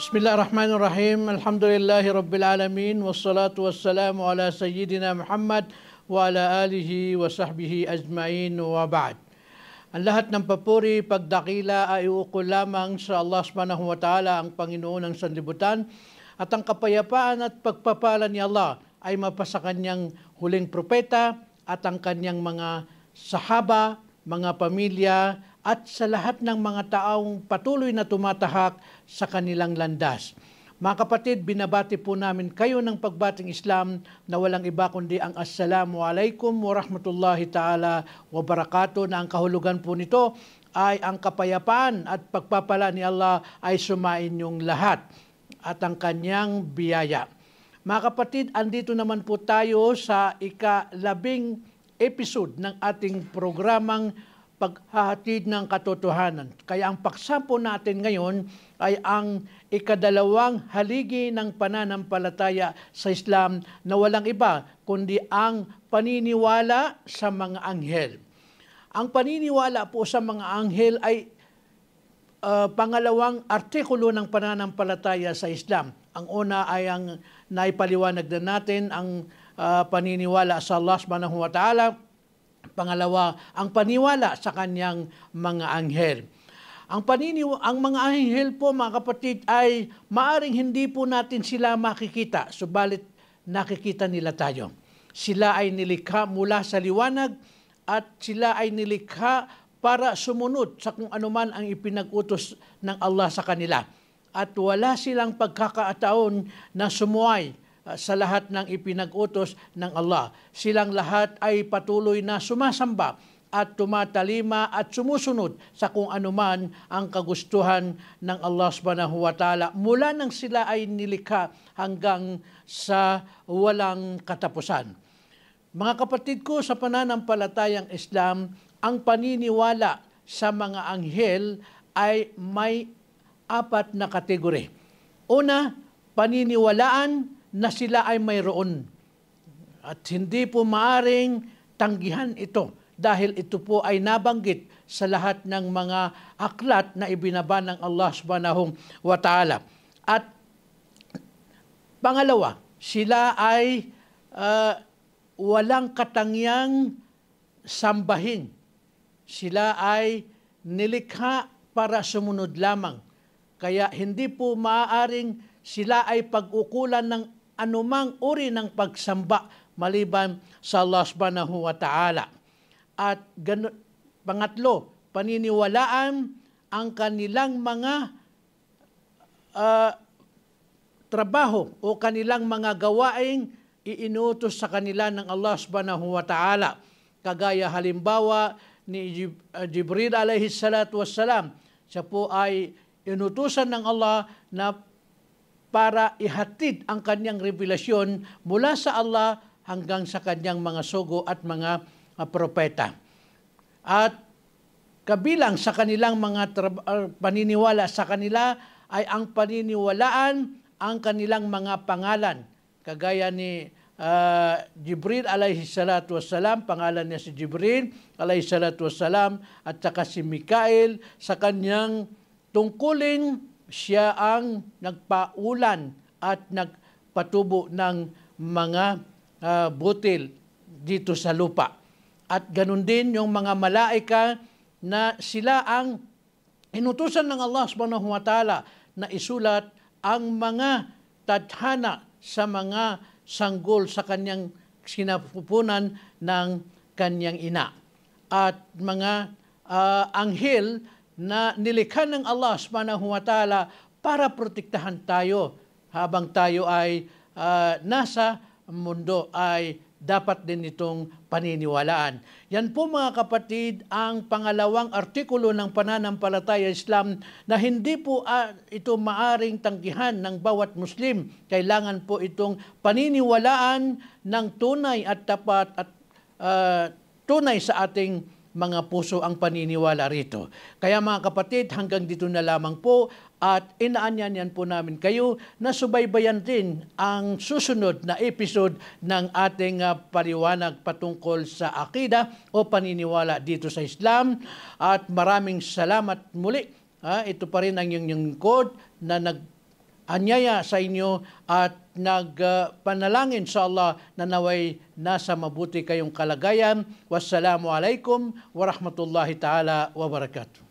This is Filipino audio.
Bismillahirrahmanirrahim. Alhamdulillahi Rabbil Alamin. Wassalatu wassalamu ala Sayyidina Muhammad wa ala alihi wa sahbihi ajmain wa ba'd. Ang lahat ng papuri, pagdakila ay uukol lamang sa Allah subhanahu wa ta'ala ang Panginoon ng Sanlibutan at ang kapayapaan at pagpapala ni Allah ay mapasa kanyang huling propeta at ang kanyang mga sahaba, mga pamilya, at sa lahat ng mga taong patuloy na tumatahak sa kanilang landas. Mga kapatid, binabati po namin kayo ng pagbating Islam na walang iba kundi ang Assalamu alaikum rahmatullahi taala wa barakatuh na ang kahulugan po nito ay ang kapayapaan at pagpapala ni Allah ay sumain yung lahat at ang kanyang biyaya. Mga kapatid, andito naman po tayo sa ika-labing episode ng ating programang paghahatid ng katotohanan. Kaya ang paksapo natin ngayon ay ang ikadalawang haligi ng pananampalataya sa Islam na walang iba kundi ang paniniwala sa mga anghel. Ang paniniwala po sa mga anghel ay uh, pangalawang artikulo ng pananampalataya sa Islam. Ang una ay ang naipaliwanag na natin ang uh, paniniwala sa Allah subhanahu wa ta'ala Pangalawa, ang paniwala sa kanyang mga anghel. Ang paniniw ang mga anghel po mga kapatid ay maaring hindi po natin sila makikita, subalit nakikita nila tayo. Sila ay nilikha mula sa liwanag at sila ay nilikha para sumunod sa kung anuman ang ipinag-utos ng Allah sa kanila. At wala silang pagkakataon na sumuway Ah, sa lahat ng ipinag-utos ng Allah. Silang lahat ay patuloy na sumasamba at tumatalima at sumusunod sa kung anuman ang kagustuhan ng Allah subhanahu wa ta'ala mula nang sila ay nilikha hanggang sa walang katapusan. Mga kapatid ko, sa pananampalatayang Islam, ang paniniwala sa mga anghel ay may apat na kategori. Una, paniniwalaan na sila ay mayroon. At hindi po maaring tanggihan ito dahil ito po ay nabanggit sa lahat ng mga aklat na ibinaba ng Allah subhanahu wa ta'ala. At pangalawa, sila ay uh, walang katangyang sambahin. Sila ay nilikha para sumunod lamang. Kaya hindi po maaaring sila ay pag-ukulan ng anumang uri ng pagsamba maliban sa Allah subhanahu wa ta'ala. At ganun, pangatlo, paniniwalaan ang kanilang mga uh, trabaho o kanilang mga gawaing iinutos sa kanila ng Allah subhanahu wa ta'ala. Kagaya halimbawa ni ah, Jibril alayhi salatu wassalam, siya po ay inutusan ng Allah na para ihatid ang kanyang revelasyon mula sa Allah hanggang sa kanyang mga sugo at mga ah, propeta. At kabilang sa kanilang mga ah, paniniwala sa kanila ay ang paniniwalaan ang kanilang mga pangalan. Kagaya ni uh, Jibril alayhi salatu wassalam, pangalan niya si Jibril alayhi salatu wassalam, at saka si Mikael sa kanyang tungkulin siya ang nagpaulan at nagpatubo ng mga uh, butil dito sa lupa. At ganun din yung mga malaika na sila ang inutusan ng Allah subhanahu wa ta'ala na isulat ang mga tadhana sa mga sanggol sa kanyang sinapupunan ng kanyang ina. At mga uh, anghel na nilikha ng Allah subhanahu wa ta'ala para protektahan tayo habang tayo ay uh, nasa mundo ay dapat din itong paniniwalaan. Yan po mga kapatid ang pangalawang artikulo ng pananampalataya Islam na hindi po uh, ito maaring tanggihan ng bawat Muslim. Kailangan po itong paniniwalaan ng tunay at tapat at uh, tunay sa ating mga puso ang paniniwala rito. Kaya mga kapatid, hanggang dito na lamang po at inaanyanyan po namin kayo na subaybayan din ang susunod na episode ng ating uh, paliwanag patungkol sa akida o paniniwala dito sa Islam. At maraming salamat muli. Ha, ah, ito pa rin ang inyong code na nag anyaya sa inyo at nagpanalangin uh, sa Allah na naway nasa mabuti kayong kalagayan. Wassalamu alaikum warahmatullahi ta'ala wabarakatuh.